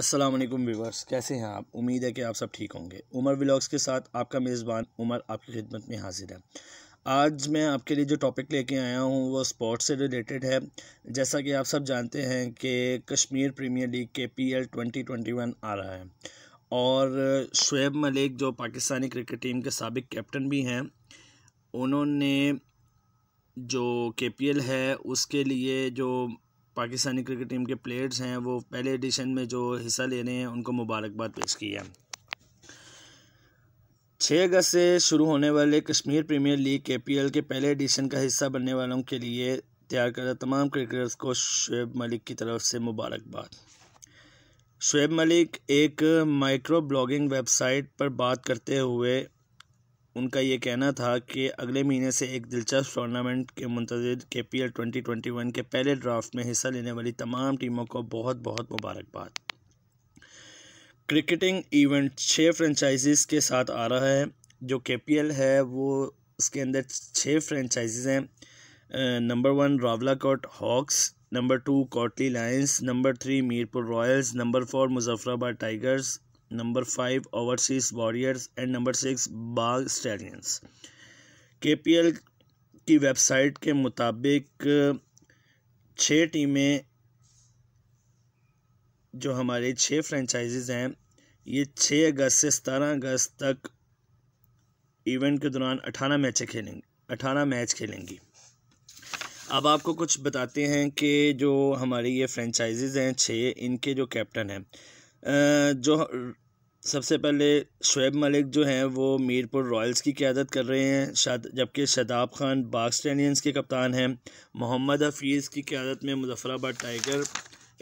अस्सलाम वालेकुम व्यूवर्स कैसे हैं आप उम्मीद है कि आप सब ठीक होंगे उमर व्लॉग्स के साथ आपका मेज़बान उमर आपकी खिदमत में हाजिर है आज मैं आपके लिए जो टॉपिक लेके आया हूँ वो स्पोर्ट्स से रिलेटेड है जैसा कि आप सब जानते हैं कि Kashmir Premier League K P L twenty twenty one आ रहा है और शुएब मलिक जो पाकिस्तानी क्रिकेट टीम के सबक कैप्टन भी हैं उन्होंने जो के पी एल है उसके लिए जो पाकिस्तानी क्रिकेट टीम के प्लेयर्स हैं वो पहले एडिशन में जो हिस्सा ले रहे हैं उनको मुबारकबाद पेश की है छः अगस्त से शुरू होने वाले Kashmir Premier League K P L के पहले एडिशन का हिस्सा बनने वालों के लिए तैयार कर तमाम क्रिकेटर्स को शुएब मलिक की तरफ से मुबारकबाद शुएब मलिक एक माइक्रो ब्लॉगिंग वेबसाइट पर बात करते हुए उनका ये कहना था कि अगले महीने से एक दिलचस्प टूर्नामेंट के मंतजर K P L twenty twenty one के पहले ड्राफ्ट में हिस्सा लेने वाली तमाम टीमों को बहुत बहुत मुबारकबाद क्रिकेटिंग इवेंट छः फ्रेंचाइजीज़ के साथ आ रहा है जो के पी एल है वो उसके अंदर छः फ्रेंचाइजीज़ हैं number one Rawalakot Hawks number two Kotli Lions number three Mirpur Royals number four Muzaffarabad Tigers number five Overseas Warriors and number six Bagh Stallions के की वेबसाइट के मुताबिक छः टीमें जो हमारे छः फ्रेंचाइजेज़ हैं ये छः अगस्त से सतारह अगस्त तक इवेंट के दौरान अठारह मैचें खेलेंगे अठारह मैच खेलेंगी अब आपको कुछ बताते हैं कि जो हमारी ये फ्रेंचाइजेज़ हैं छः इनके जो कैप्टन हैं जो सबसे पहले शुएब मलिक जो हैं वो मीरपुर रॉयल्स की क्यादत कर रहे हैं शाद जबकि शदाब खान बाग स्टेनियंस के कप्तान हैं मोहम्मद हफीज़ की क्यादत में मुजफ़राबाद टाइगर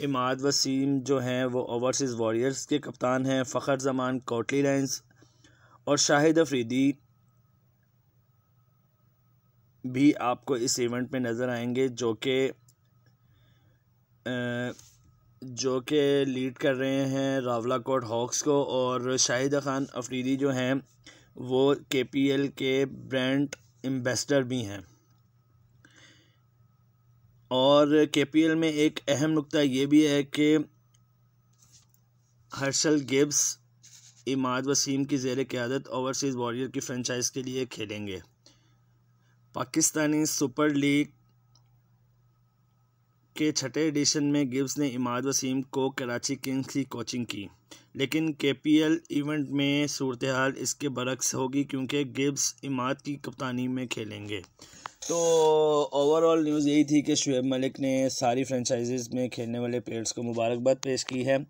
इमाद वसीम जो हैं वो ओवरसीज़ वॉरियर्स के कप्तान हैं फ़खर जमान कोटली लाइन्स और शाहिद अफरीदी भी आपको इस इवेंट में नज़र आएंगे जो कि जो कि लीड कर रहे हैं रावला कोट हॉक्स को और शाहिद खान अफरीदी जो हैं वो के पी एल के ब्रांड एम्बेसडर भी हैं और के पी एल में एक अहम नुकता ये भी है कि हर्षल गिब्स इमाद वसीम की जेर क़्यादत ओवरसीज़ वॉरियर की फ्रेंचाइज के लिए खेलेंगे पाकिस्तानी सुपर लीग के छठे एडिशन में गिब्स ने इमाद वसीम को कराची किंग्स की कोचिंग की लेकिन केपीएल इवेंट में सूरत हाल इसके बरक्स होगी क्योंकि गिब्स इमाद की कप्तानी में खेलेंगे तो ओवरऑल न्यूज़ यही थी कि शुएब मलिक ने सारी फ्रेंचाइजीज़ में खेलने वाले प्लेयर्स को मुबारकबाद पेश की है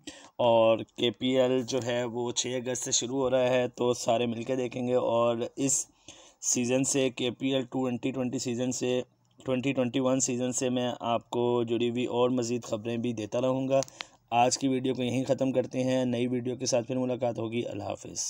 और के जो है वो छः अगस्त से शुरू हो रहा है तो सारे मिलकर देखेंगे और इस सीज़न से K P L two twenty twenty season से 2021 सीज़न से मैं आपको जुड़ी हुई और मज़ीद ख़बरें भी देता रहूँगा आज की वीडियो को यहीं ख़त्म करते हैं नई वीडियो के साथ फिर मुलाकात होगी अल्लाह हाफिज़